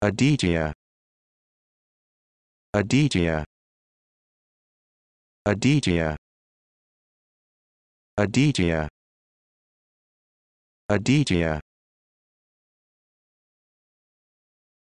Aditya Aditya Aditya Aditya Aditya